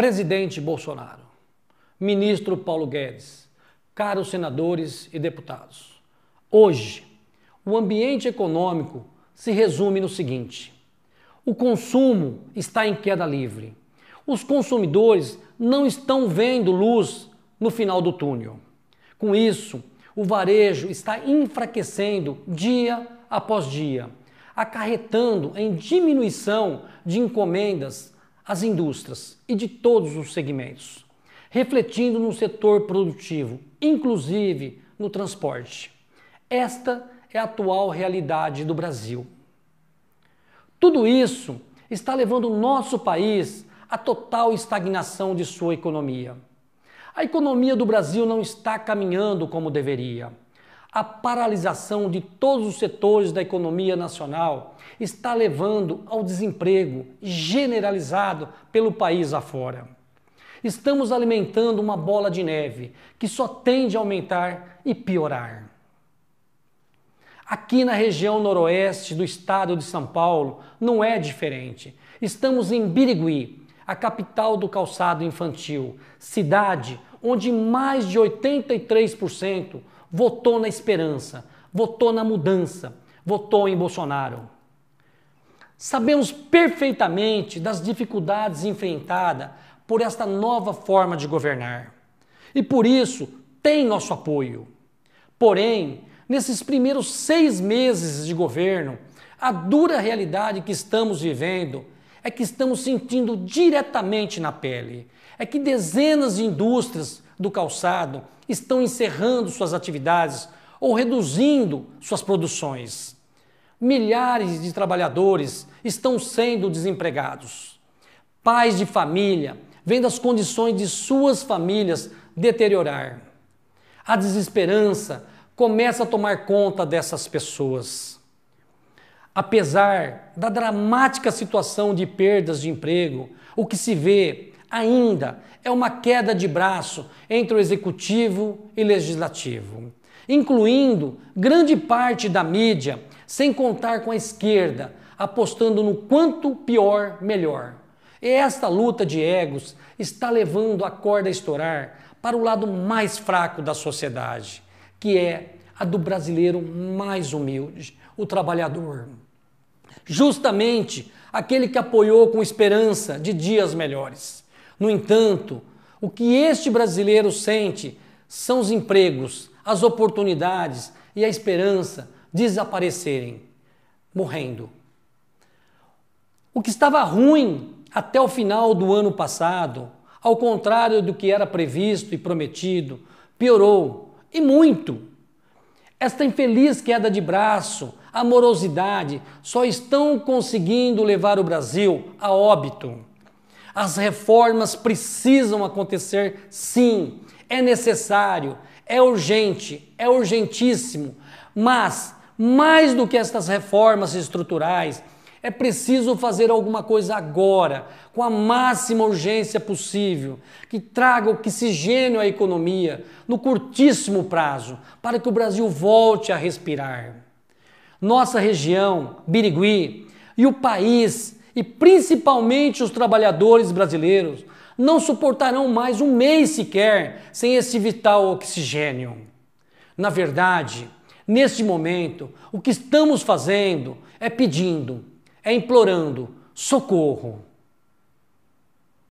Presidente Bolsonaro, ministro Paulo Guedes, caros senadores e deputados, hoje o ambiente econômico se resume no seguinte: o consumo está em queda livre. Os consumidores não estão vendo luz no final do túnel. Com isso, o varejo está enfraquecendo dia após dia, acarretando em diminuição de encomendas as indústrias e de todos os segmentos, refletindo no setor produtivo, inclusive no transporte. Esta é a atual realidade do Brasil. Tudo isso está levando o nosso país à total estagnação de sua economia. A economia do Brasil não está caminhando como deveria. A paralisação de todos os setores da economia nacional está levando ao desemprego generalizado pelo país afora. Estamos alimentando uma bola de neve que só tende a aumentar e piorar. Aqui na região noroeste do estado de São Paulo não é diferente. Estamos em Birigui, a capital do calçado infantil, cidade onde mais de 83% votou na esperança, votou na mudança, votou em Bolsonaro. Sabemos perfeitamente das dificuldades enfrentadas por esta nova forma de governar. E por isso tem nosso apoio. Porém, nesses primeiros seis meses de governo, a dura realidade que estamos vivendo é que estamos sentindo diretamente na pele. É que dezenas de indústrias do calçado estão encerrando suas atividades ou reduzindo suas produções. Milhares de trabalhadores estão sendo desempregados. Pais de família vendo as condições de suas famílias deteriorar. A desesperança começa a tomar conta dessas pessoas. Apesar da dramática situação de perdas de emprego, o que se vê ainda é uma queda de braço entre o executivo e legislativo, incluindo grande parte da mídia, sem contar com a esquerda, apostando no quanto pior, melhor. E esta luta de egos está levando a corda a estourar para o lado mais fraco da sociedade, que é a do brasileiro mais humilde, o trabalhador. Justamente aquele que apoiou com esperança de dias melhores. No entanto, o que este brasileiro sente são os empregos, as oportunidades e a esperança desaparecerem, morrendo. O que estava ruim até o final do ano passado, ao contrário do que era previsto e prometido, piorou e muito. Esta infeliz queda de braço, amorosidade, só estão conseguindo levar o Brasil a óbito. As reformas precisam acontecer, sim, é necessário, é urgente, é urgentíssimo, mas mais do que estas reformas estruturais, é preciso fazer alguma coisa agora, com a máxima urgência possível, que traga oxigênio à economia no curtíssimo prazo, para que o Brasil volte a respirar. Nossa região, Birigui, e o país e principalmente os trabalhadores brasileiros não suportarão mais um mês sequer sem esse vital oxigênio. Na verdade, neste momento, o que estamos fazendo é pedindo, é implorando socorro.